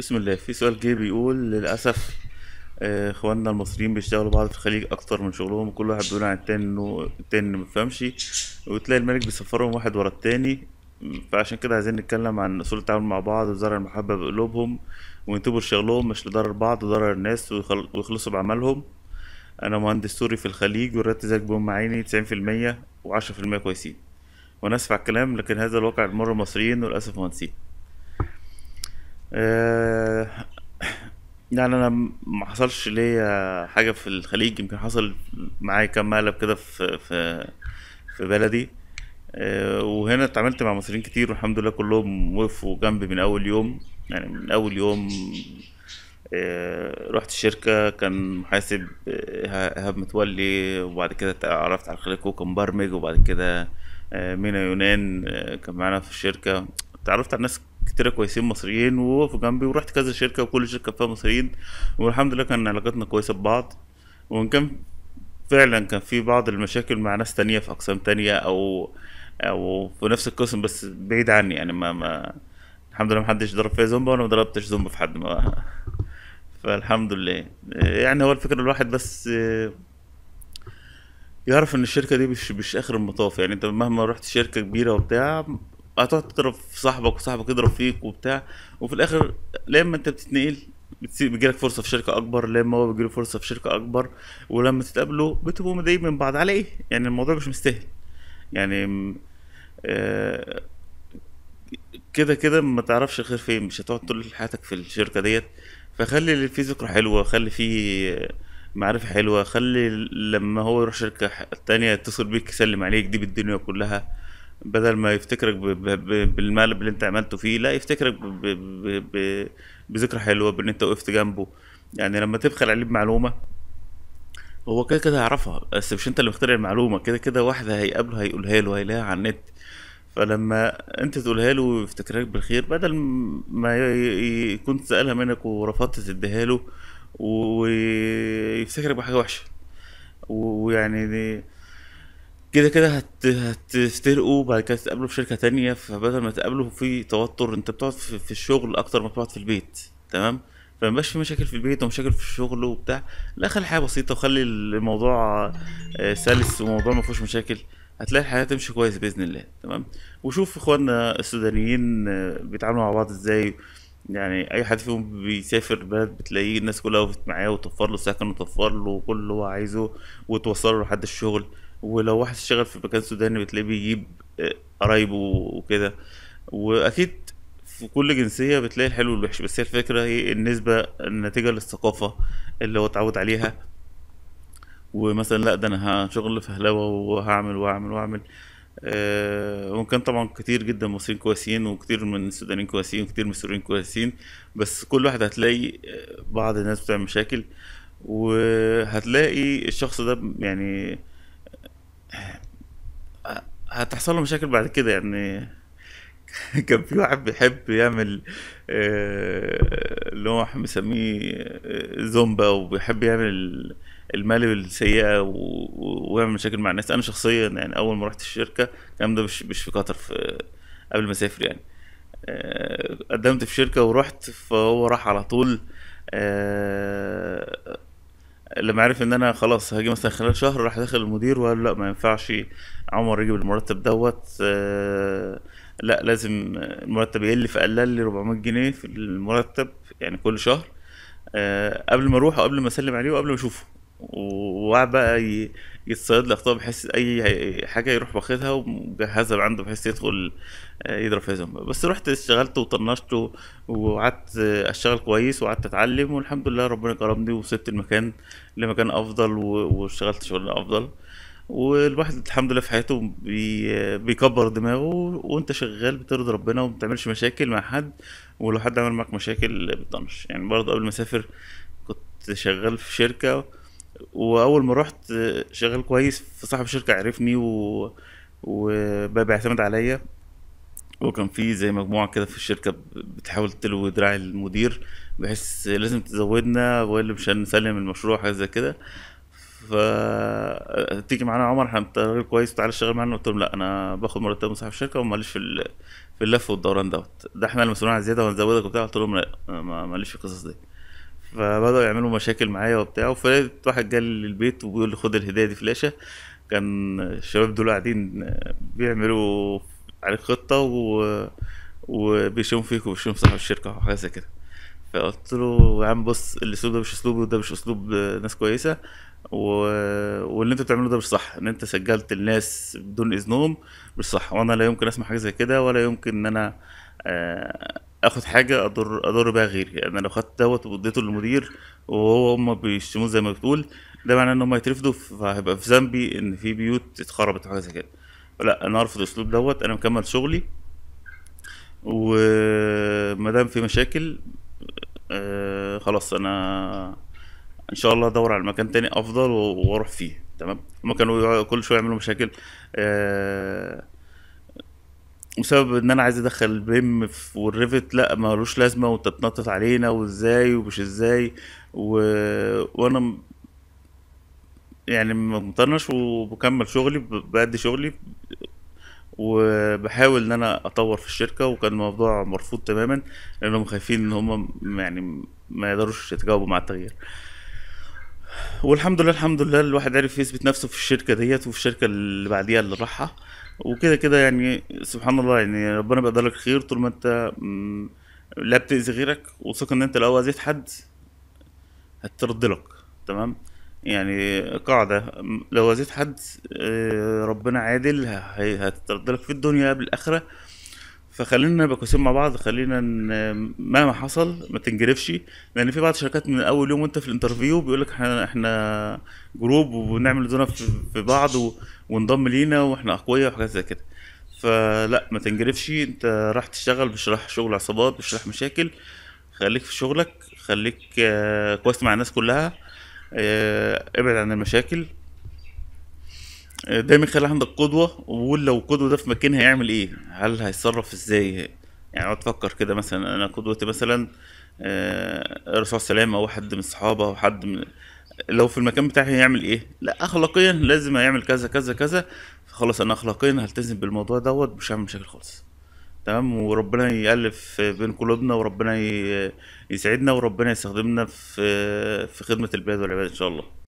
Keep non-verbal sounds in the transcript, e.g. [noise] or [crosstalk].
بسم الله في سؤال جه بيقول للاسف آه، اخواننا المصريين بيشتغلوا بعض في الخليج اكتر من شغلهم وكل واحد بيقول عن التاني انه التاني ما بيفهمش وتلاقي الملك بيسفرهم واحد ورا التاني فعشان كده عايزين نتكلم عن اصول التعامل مع بعض وزرع المحبه بقلوبهم وينتبهوا لشغلهم مش لضرر بعض وضرر الناس ويخلصوا بعملهم انا مهندس سوري في الخليج والراتب زيك بهم عيني وعشرة في المية كويسين وانا اسف على الكلام لكن هذا الواقع المر المصريين وللاسف مهندسين آه، يعني انا ما حصلش ليا حاجه في الخليج يمكن حصل معايا كام مقلب كده في في في بلدي آه، وهنا اتعاملت مع مصريين كتير والحمد لله كلهم وقفوا جنبي من اول يوم يعني من اول يوم آه، رحت الشركة كان محاسب إيهاب متولي وبعد كده اتعرفت على الخليج كان مبرمج وبعد كده مينا يونان كان معانا في الشركة اتعرفت على ناس كتير كويسين مصريين ووقفوا جنبي ورحت كذا شركه وكل شركه فيها مصريين والحمد لله كان علاقتنا كويسه ببعض وان كان فعلا كان في بعض المشاكل مع ناس تانية في اقسام تانية او او في نفس القسم بس بعيد عني يعني ما ما الحمد لله محدش ضرب فيا زومبا وانا ما ضربتش زومبا في حد ما فالحمد لله يعني هو الفكره الواحد بس يعرف ان الشركه دي مش مش اخر المطاف يعني انت مهما رحت شركه كبيره وبتاع هتقعد تضرب في صاحبك وصاحبك يضرب فيك وبتاع وفي الاخر لما انت بتتنقل بيجيلك فرصة في شركة أكبر لما هو بيجيله فرصة في شركة أكبر ولما تتقابلوا بتبقوا مضايقين من بعض على إيه؟ يعني الموضوع مش مستاهل يعني آه، كده كده ما تعرفش الخير فين مش هتقعد طول حياتك في الشركة ديت فخلي اللي فيه ذكرى حلوة خلي فيه آه، معرفة حلوة خلي لما هو يروح شركة تانية يتصل بيك يسلم عليك دي بالدنيا كلها بدل ما يفتكرك بالمال اللي انت عملته فيه لا يفتكرك بذكرى حلوه بان انت وقفت جنبه يعني لما تبخل عليه بمعلومه هو كده كده هيعرفها بس مش انت اللي مخترع المعلومه كده كده واحده هيقابله هيقولها له هيلاقيها على النت فلما انت تقولها له ويفتكرك بالخير بدل ما يكون سالها منك ورفضت تديها له ويفتكرك بحاجه وحشه ويعني دي كده كده هت... هتفترقوا بعد كده تتقابلوا في شركه تانية فبدل ما تقابلوا في توتر انت بتقعد في, في الشغل اكتر ما بتقعد في البيت تمام فما في مشاكل في البيت ومشاكل في الشغل وبتاع لا خلي الحياه بسيطه وخلي الموضوع آه، سلس وموضوع ما فيهوش مشاكل هتلاقي الحياه تمشي كويس باذن الله تمام وشوف اخواننا السودانيين آه، بيتعاملوا مع بعض ازاي يعني اي حد فيهم بيسافر بلد بتلاقيه الناس كلها وقفت معاه وتوفر له سكن وتوفر له كل اللي هو عايزه وتوصل له لحد الشغل ولو واحد اشتغل في مكان سوداني بتلاقيه بيجيب آه، قرايبه وكده واكيد في كل جنسيه بتلاقي الحلو والوحش بس هي الفكره هي إيه؟ النسبه الناتجه للثقافه اللي هو اتعود عليها ومثلا لا ده انا هشغل فهلوه وهعمل واعمل واعمل آه وكان طبعا كتير جدا مصريين كويسين وكتير من السودانيين كويسين وكتير من السوريين كويسين بس كل واحد هتلاقي آه، بعض الناس بتعمل مشاكل وهتلاقي الشخص ده يعني هتحصل له مشاكل بعد كده يعني [laughs] كان في واحد بيحب يعمل اللي آه، هو بنسميه آه، زومبا وبيحب يعمل المال السيئه ويعمل مشاكل مع الناس انا شخصيا يعني اول ما رحت الشركه الكلام ده مش مش في قطر في آه، قبل ما اسافر يعني قدمت في شركه ورحت فهو راح على طول لما عرف ان انا خلاص هاجي مثلا خلال شهر راح داخل المدير وقال لا ما ينفعش عمر يجيب المرتب دوت آه، لا لازم المرتب يقل فقلل لي 400 جنيه في المرتب يعني كل شهر آه، قبل ما اروح وقبل ما اسلم عليه وقبل ما اشوفه وقعد بقى يتصيد الاخطاء بحيث اي حاجه يروح واخدها ومجهزها عنده بحيث يدخل آه، يضرب في زنبه بس رحت اشتغلت وطنشت وقعدت آه، اشتغل كويس وقعدت اتعلم والحمد لله ربنا كرمني وسبت المكان لمكان افضل واشتغلت شغل افضل والواحد الحمد لله في حياته بي بيكبر دماغه وانت شغال بترضي ربنا وما بتعملش مشاكل مع حد ولو حد عمل معاك مشاكل بتطنش يعني برضه قبل ما اسافر كنت شغال في شركه واول ما رحت شغال كويس فصاحب الشركه عرفني و... وبقى بيعتمد عليا وكان في زي مجموعه كده في الشركه بتحاول تلوي دراع المدير بحيث لازم تزودنا والا مش هنسلم المشروع حاجه زي كده ف تيجي معانا عمر انت راجل كويس تعالى اشتغل معانا قلت لهم لا انا باخد مرتب من صاحب الشركه وماليش في ال... في اللف والدوران دوت ده احنا اللي مسؤولين عن زياده وهنزودك وبتاع قلت لهم لا ماليش في القصص دي فبداوا يعملوا مشاكل معايا وبتاع وفلقيت واحد جه للبيت وبيقول لي خد الهديه دي فلاشه كان الشباب دول قاعدين بيعملوا عليك خطه و... فيك فيك في صاحب الشركه وحاجه زي كده فقلت له يا عم بص الاسلوب ده مش اسلوبي وده مش اسلوب ناس كويسه و... واللي انت بتعمله ده مش صح ان انت سجلت الناس بدون اذنهم مش صح وانا لا يمكن اسمع حاجه زي كده ولا يمكن ان انا آ... آه، اخد حاجه اضر اضر بيها غيري انا لو خدت دوت واديته للمدير وهو هما بيشتموه زي ما بتقول ده معناه ان هم هيترفدوا فهيبقى في ذنبي ان في بيوت اتخربت وحاجه زي كده فلا انا ارفض الاسلوب دوت انا مكمل شغلي وما دام في مشاكل آه خلاص انا ان شاء الله ادور على مكان تاني افضل واروح فيه تمام هما كانوا كل شويه يعملوا مشاكل آه بسبب ان انا عايز ادخل البيم والريفت لا ملوش لازمه وتتنطط علينا وازاي ومش ازاي و... وانا يعني مطنش وبكمل شغلي بأدي شغلي وبحاول ان انا اطور في الشركه وكان الموضوع مرفوض تماما لانهم خايفين ان هم يعني ما يقدروش يتجاوبوا مع التغيير والحمد لله الحمد لله الواحد عرف يثبت نفسه في الشركه ديت وفي الشركه اللي بعديها اللي راحها وكده كده يعني سبحان الله يعني ربنا بيقدر لك خير طول ما انت لا بتأذي غيرك وثق ان انت لو اذيت حد هترد لك تمام يعني قاعدة لو اذيت حد آه، ربنا عادل هترد لك في الدنيا قبل الآخرة فخلينا نبقى كويسين مع بعض خلينا مهما حصل ما تنجرفش لان في بعض الشركات من اول يوم وانت في الانترفيو بيقول لك احنا احنا جروب وبنعمل دونا في بعض وانضم لينا واحنا اقوياء وحاجات زي كده فلا ما تنجرفش انت راح تشتغل مش راح شغل عصابات مش راح مشاكل خليك في شغلك خليك آه، كويس مع الناس كلها آه، ابعد عن المشاكل دايما خلي عندك قدوه وقول لو القدوه ده في مكانها هيعمل ايه هل هيتصرف ازاي يعني اقعد تفكر كده مثلا انا قدوتي مثلا الرسول آه، صلى الله عليه او حد من الصحابه او حد من لو في المكان بتاعي هيعمل ايه لا اخلاقيا لازم هيعمل كذا كذا كذا خلاص انا اخلاقيا هلتزم بالموضوع دوت مش هعمل مشاكل خالص تمام وربنا يالف بين قلوبنا وربنا يسعدنا وربنا يستخدمنا في في خدمه البلاد والعباد ان شاء الله